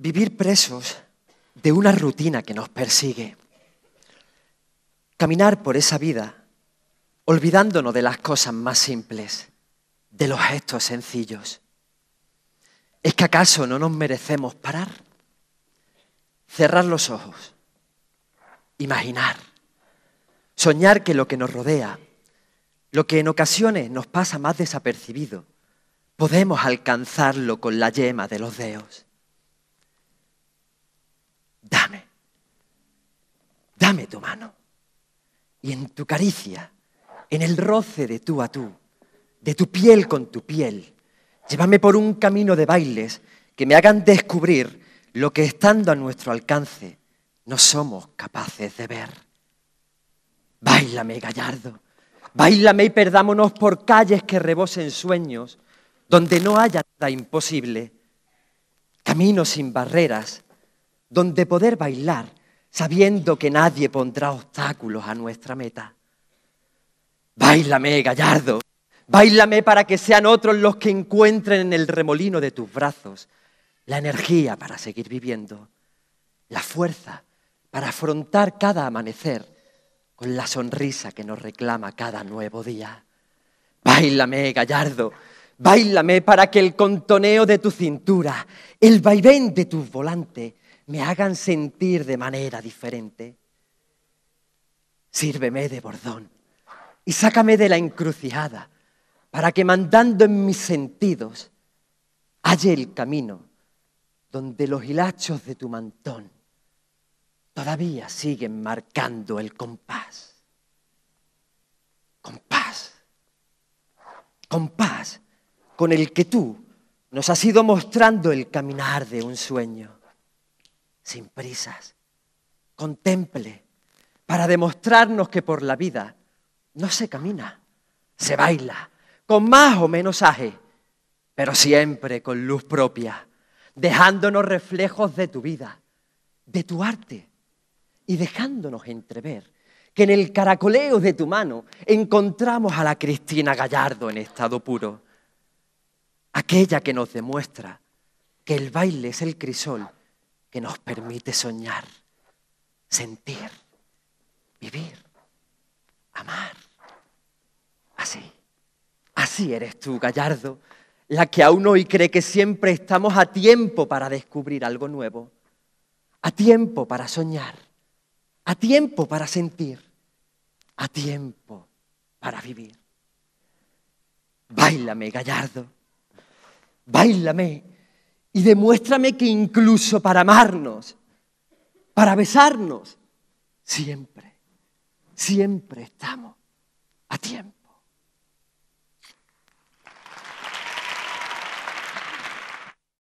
Vivir presos de una rutina que nos persigue. Caminar por esa vida olvidándonos de las cosas más simples, de los gestos sencillos. ¿Es que acaso no nos merecemos parar? Cerrar los ojos, imaginar, soñar que lo que nos rodea, lo que en ocasiones nos pasa más desapercibido, podemos alcanzarlo con la yema de los dedos dame, dame tu mano. Y en tu caricia, en el roce de tú a tú, de tu piel con tu piel, llévame por un camino de bailes que me hagan descubrir lo que estando a nuestro alcance no somos capaces de ver. Báilame, gallardo, báilame y perdámonos por calles que rebosen sueños, donde no haya nada imposible, caminos sin barreras donde poder bailar sabiendo que nadie pondrá obstáculos a nuestra meta. Báilame, gallardo, báilame para que sean otros los que encuentren en el remolino de tus brazos la energía para seguir viviendo, la fuerza para afrontar cada amanecer con la sonrisa que nos reclama cada nuevo día. Báilame, gallardo, báilame para que el contoneo de tu cintura, el vaivén de tus volantes, me hagan sentir de manera diferente. Sírveme de bordón y sácame de la encrucijada para que mandando en mis sentidos halle el camino donde los hilachos de tu mantón todavía siguen marcando el compás. Compás. Compás con el que tú nos has ido mostrando el caminar de un sueño sin prisas. Contemple para demostrarnos que por la vida no se camina, se baila, con más o menos aje, pero siempre con luz propia, dejándonos reflejos de tu vida, de tu arte, y dejándonos entrever que en el caracoleo de tu mano encontramos a la Cristina Gallardo en estado puro, aquella que nos demuestra que el baile es el crisol que nos permite soñar, sentir, vivir, amar. Así, así eres tú, Gallardo, la que aún hoy cree que siempre estamos a tiempo para descubrir algo nuevo, a tiempo para soñar, a tiempo para sentir, a tiempo para vivir. Bailame, Gallardo, bailame y demuéstrame que incluso para amarnos, para besarnos, siempre, siempre estamos a tiempo.